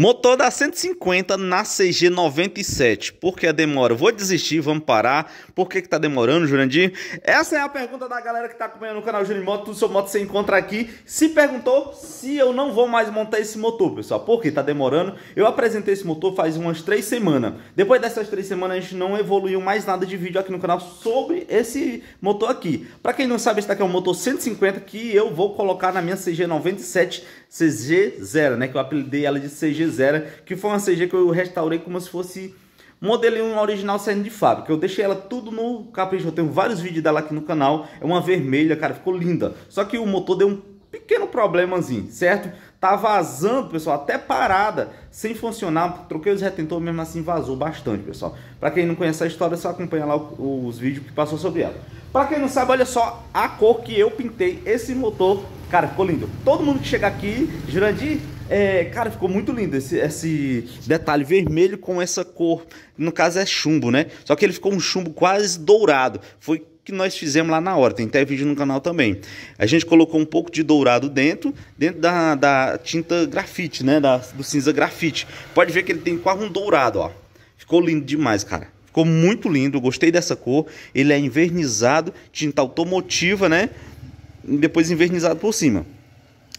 Motor da 150 na CG 97. Por que a demora? Vou desistir, vamos parar. Por que, que tá demorando, Jurandir? Essa é a pergunta da galera que tá acompanhando o canal Júnior Moto. Tudo seu moto você encontra aqui. Se perguntou se eu não vou mais montar esse motor, pessoal. Por que tá demorando? Eu apresentei esse motor faz umas três semanas. Depois dessas três semanas, a gente não evoluiu mais nada de vídeo aqui no canal sobre esse motor aqui. Para quem não sabe, esse daqui é um motor 150 que eu vou colocar na minha CG 97 CG0, né? Que eu apelidei ela de CG0, que foi uma CG que eu restaurei como se fosse modelei um original saindo de fábrica. Eu deixei ela tudo no capricho. Eu tenho vários vídeos dela aqui no canal. É uma vermelha, cara, ficou linda. Só que o motor deu um pequeno problemazinho, certo? Tá vazando, pessoal, até parada, sem funcionar. Troquei os retentores, mesmo assim vazou bastante, pessoal. Para quem não conhece a história, é só acompanha lá os vídeos que passou sobre ela. Para quem não sabe, olha só a cor que eu pintei esse motor. Cara, ficou lindo. Todo mundo que chegar aqui, Jurandir, é, cara, ficou muito lindo esse, esse, detalhe vermelho com essa cor. No caso é chumbo, né? Só que ele ficou um chumbo quase dourado. Foi que nós fizemos lá na hora. Tem até vídeo no canal também. A gente colocou um pouco de dourado dentro, dentro da, da tinta grafite, né? Da, do cinza grafite. Pode ver que ele tem quase um dourado, ó. Ficou lindo demais, cara. Ficou muito lindo, gostei dessa cor. Ele é envernizado, tinta automotiva, né? E depois envernizado por cima.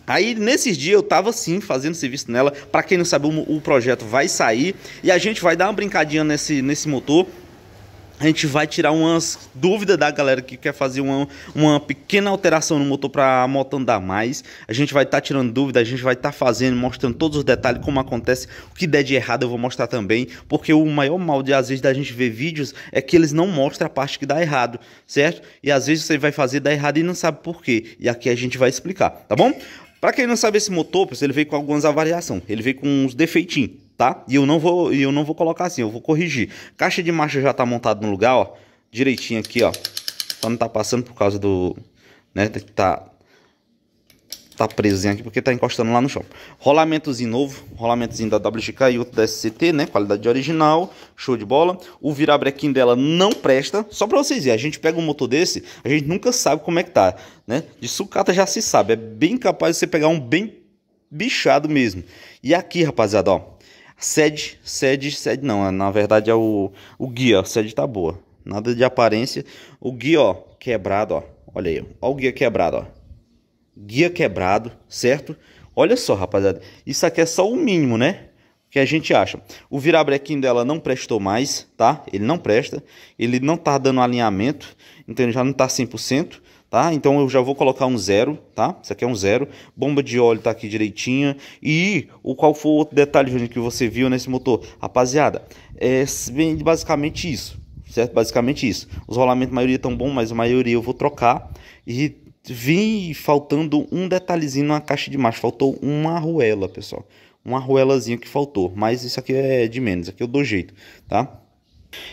Aí nesses dias eu tava sim fazendo serviço nela. Para quem não sabe, o, o, projeto vai sair e a gente vai dar uma brincadinha nesse, nesse motor a gente vai tirar umas dúvidas da galera que quer fazer uma, uma pequena alteração no motor para a moto andar mais. A gente vai estar tá tirando dúvida, a gente vai estar tá fazendo, mostrando todos os detalhes, como acontece, o que der de errado eu vou mostrar também, porque o maior mal de às vezes da gente ver vídeos é que eles não mostram a parte que dá errado, certo? E às vezes você vai fazer dar errado e não sabe por quê. E aqui a gente vai explicar, tá bom? Para quem não sabe esse motor, ele veio com algumas avaliações, ele veio com uns defeitinhos tá? E eu não vou, eu não vou colocar assim, eu vou corrigir. Caixa de marcha já tá montada no lugar, ó, direitinho aqui, ó. Só não tá passando por causa do, né, tá tá presinho aqui porque tá encostando lá no chão. Rolamentozinho novo, rolamentozinho da WGK e outro da SCT, né? Qualidade original, show de bola. O virabrequim dela não presta. Só para vocês verem, a gente pega um motor desse, a gente nunca sabe como é que tá, né? De sucata já se sabe, é bem capaz de você pegar um bem bichado mesmo. E aqui, rapaziada, ó, Sede, sede, sede não, na verdade é o, o guia, ó, sede tá boa. Nada de aparência. O guia, ó, quebrado, ó. Olha aí, ó o guia quebrado, ó. Guia quebrado, certo? Olha só, rapaziada. Isso aqui é só o mínimo, né? que a gente acha. O virabrequim dela não prestou mais, tá? Ele não presta, ele não tá dando alinhamento, então ele já não tá 100% tá? Então eu já vou colocar um zero, tá? Isso aqui é um zero. Bomba de óleo tá aqui direitinha. E o qual foi o outro detalhe, que você viu nesse motor? Rapaziada, é basicamente isso, certo? Basicamente isso. Os rolamentos, a maioria estão bom, mas a maioria eu vou trocar. E vim faltando um detalhezinho na caixa de marcha. Faltou uma arruela, pessoal. Uma arruelazinha que faltou. Mas isso aqui é de menos, aqui eu dou jeito, tá?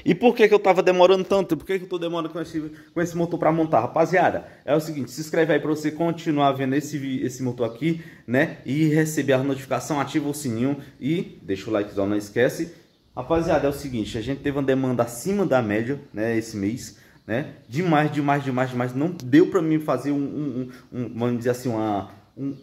E por que, que eu estava demorando tanto? Por que, que eu estou demorando com esse, com esse motor para montar? Rapaziada, é o seguinte, se inscreve aí para você continuar vendo esse, esse motor aqui, né? E receber a notificação, ativa o sininho e deixa o likezão, não esquece. Rapaziada, é o seguinte, a gente teve uma demanda acima da média, né, esse mês, né? Demais, demais, demais, demais. Não deu para mim fazer um, um, um, vamos dizer assim, uma... Um,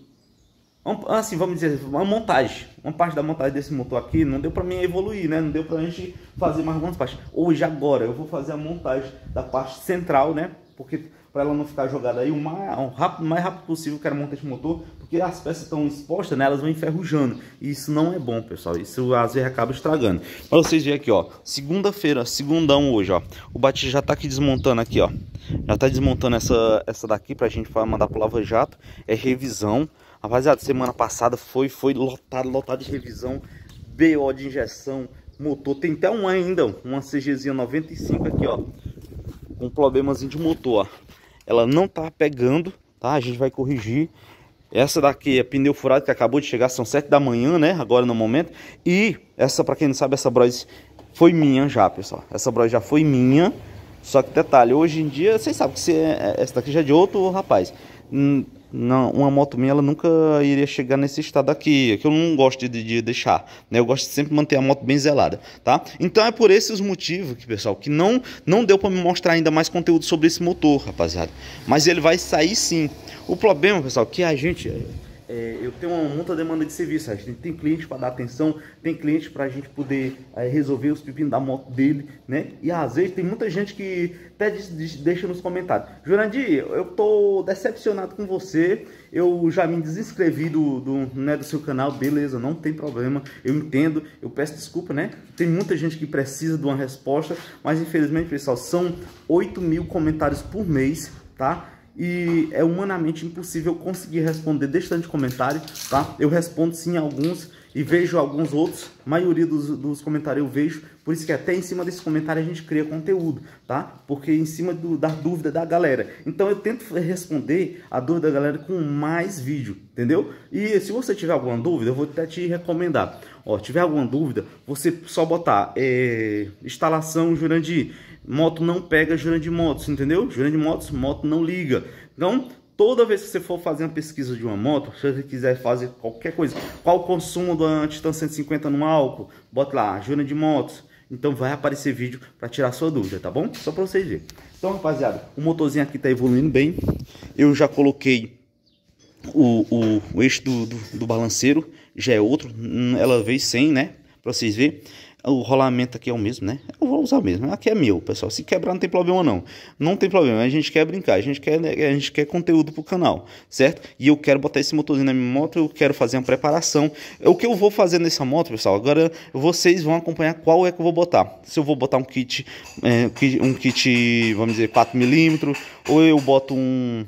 assim, vamos dizer, uma montagem. Uma parte da montagem desse motor aqui não deu para mim evoluir, né? Não deu para a gente fazer mais algumas partes. Hoje, agora, eu vou fazer a montagem da parte central, né? Porque para ela não ficar jogada aí o mais, rápido, mais rápido possível, quero montar esse motor, porque as peças estão expostas, né? Elas vão enferrujando. E isso não é bom, pessoal. Isso às vezes acaba estragando. Para vocês verem aqui, ó. Segunda-feira, segundão hoje, ó. O Batista já tá aqui desmontando aqui, ó. Já tá desmontando essa, essa daqui pra gente mandar pro Lava Jato. É revisão. Rapaziada, semana passada foi, foi lotado, lotado de revisão, BO de injeção, motor. Tem até um ainda, uma CGzinha 95 aqui, ó. Com um problemazinho de motor, ó. Ela não tá pegando, tá? A gente vai corrigir. Essa daqui é pneu furado que acabou de chegar, são 7 da manhã, né? Agora no momento. E essa, pra quem não sabe, essa Bros foi minha já, pessoal. Essa Bros já foi minha. Só que detalhe, hoje em dia, vocês sabem que é, é, essa daqui já é de outro rapaz. Hum, não, uma moto minha ela nunca iria chegar nesse estado aqui, é que eu não gosto de, de deixar, né? Eu gosto de sempre manter a moto bem zelada, tá? Então é por esses motivos que, pessoal, que não não deu para me mostrar ainda mais conteúdo sobre esse motor, rapaziada. Mas ele vai sair sim. O problema, pessoal, que a gente é, eu tenho uma, muita demanda de serviço. A gente tem cliente para dar atenção, tem cliente para a gente poder é, resolver os pepinos da moto dele, né? E às vezes tem muita gente que até deixa nos comentários: Jurandir, eu tô decepcionado com você. Eu já me desinscrevi do, do, né, do seu canal, beleza, não tem problema, eu entendo, eu peço desculpa, né? Tem muita gente que precisa de uma resposta, mas infelizmente, pessoal, são 8 mil comentários por mês, tá? e é humanamente impossível conseguir responder deste de comentário, tá? Eu respondo sim alguns, e vejo alguns outros, maioria dos, dos comentários eu vejo, por isso que até em cima desse comentário a gente cria conteúdo, tá? Porque em cima do, da dúvida da galera. Então eu tento responder a dúvida da galera com mais vídeo, entendeu? E se você tiver alguma dúvida, eu vou até te recomendar. Ó, tiver alguma dúvida, você só botar é, instalação Jurandir, moto não pega Jurandir Motos, entendeu? Jurandir Motos, moto não liga. Então, toda vez que você for fazer uma pesquisa de uma moto, se você quiser fazer qualquer coisa, qual o consumo da Titan 150 no álcool, bota lá, Júnior de Motos. Então vai aparecer vídeo para tirar sua dúvida, tá bom? Só para vocês verem. Então, rapaziada, o motorzinho aqui tá evoluindo bem. Eu já coloquei o, o, o eixo do, do, do balanceiro, já é outro. Hum, ela veio sem, né? Para vocês verem. O rolamento aqui é o mesmo, né? Eu vou usar o mesmo. Aqui é meu, pessoal. Se quebrar não tem problema não. Não tem problema. A gente quer brincar, a gente quer, né, a gente quer conteúdo pro canal, certo? E eu quero botar esse motorzinho na minha moto, eu quero fazer uma preparação. É o que eu vou fazer nessa moto, pessoal? Agora vocês vão acompanhar qual é que eu vou botar. Se eu vou botar um kit, é, um kit, vamos dizer, 4 milímetros, ou eu boto um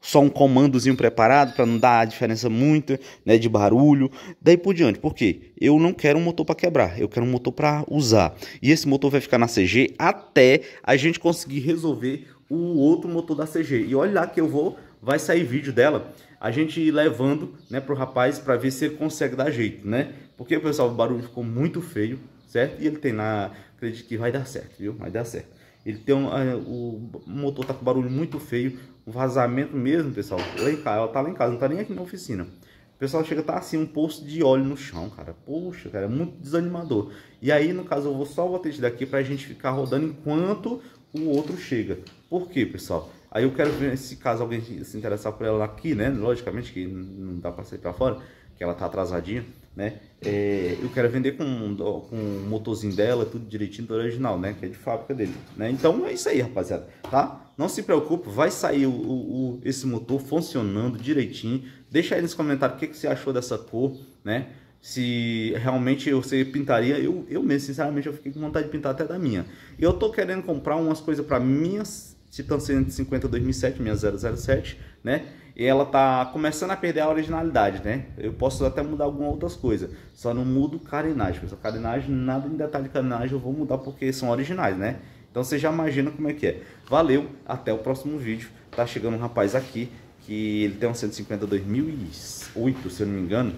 só um comandozinho preparado para não dar a diferença muito, né, de barulho, daí por diante. Por quê? Eu não quero um motor para quebrar, eu quero um motor para usar. E esse motor vai ficar na CG até a gente conseguir resolver o outro motor da CG. E olha lá que eu vou, vai sair vídeo dela, a gente levando, né, pro rapaz para ver se ele consegue dar jeito, né? Porque pessoal, o barulho ficou muito feio, certo? E ele tem na, acredito que vai dar certo, viu? Vai dar certo. Ele tem um, uh, o motor tá com barulho muito feio, vazamento mesmo, pessoal, lá em casa, ela tá lá em casa, não tá nem aqui na oficina. O pessoal chega, tá assim, um poço de óleo no chão, cara. Poxa, cara, é muito desanimador. E aí, no caso, eu vou só botar isso daqui pra gente ficar rodando enquanto o outro chega. Por quê, pessoal? Aí eu quero ver se caso alguém se interessar por ela aqui, né? Logicamente que não dá pra sair pra fora, que ela tá atrasadinha, né? É, eu quero vender com, com o motorzinho dela, tudo direitinho do original, né? Que é de fábrica dele, né? Então é isso aí, rapaziada, tá? Não se preocupe, vai sair o, o, esse motor funcionando direitinho. Deixa aí nos comentários o que, que você achou dessa cor, né? Se realmente você pintaria, eu, eu mesmo, sinceramente, eu fiquei com vontade de pintar até da minha. E eu tô querendo comprar umas coisas para minhas Titan 150 2007, minha 007, né? E ela tá começando a perder a originalidade, né? Eu posso até mudar algumas outras coisas, só não mudo carenagem. Só carenagem, nada em detalhe de carenagem eu vou mudar porque são originais, né? Então você já imagina como é que é. Valeu, até o próximo vídeo. Tá chegando um rapaz aqui que ele tem um 150 2008, se eu não me engano.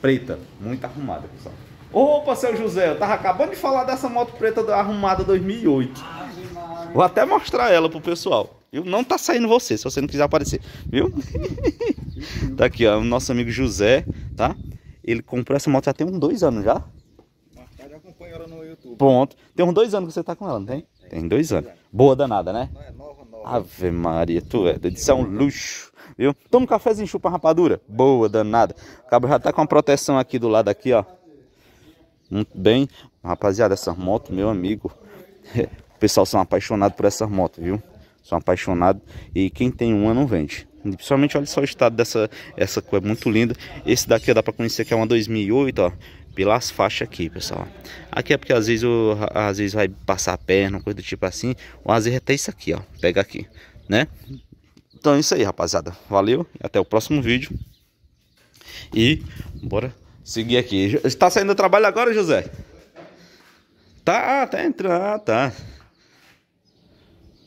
Preta, muito arrumada, pessoal. Opa, seu José, eu tava acabando de falar dessa moto preta arrumada 2008. Vou até mostrar ela pro pessoal. Eu não tá saindo você, se você não quiser aparecer, viu? tá aqui, ó, o nosso amigo José, tá? Ele comprou essa moto já tem uns dois anos já agora no YouTube. Ponto. Tem uns dois anos que você tá com ela, não tem? Tem, tem dois anos. É Boa danada, né? Não é nova, nova. Ave Maria, tu é. Isso é um luxo. Viu? Toma um cafezinho, chupa rapadura. Boa danada. O cabo já tá com uma proteção aqui do lado aqui, ó. Muito hum, bem. Rapaziada, essas motos, meu amigo. O pessoal são apaixonados por essas motos, viu? São apaixonados. E quem tem uma não vende. Principalmente, olha só o estado dessa essa cor é muito linda. Esse daqui dá para conhecer que é uma 2008, ó pelas faixas aqui, pessoal. Aqui é porque às vezes, eu, às vezes vai passar a perna, coisa do tipo assim. Ou às vezes é até isso aqui, ó. Pega aqui, né? Então é isso aí, rapaziada. Valeu até o próximo vídeo. E bora seguir aqui. Está saindo do trabalho agora, José? Tá, tá entrando, tá.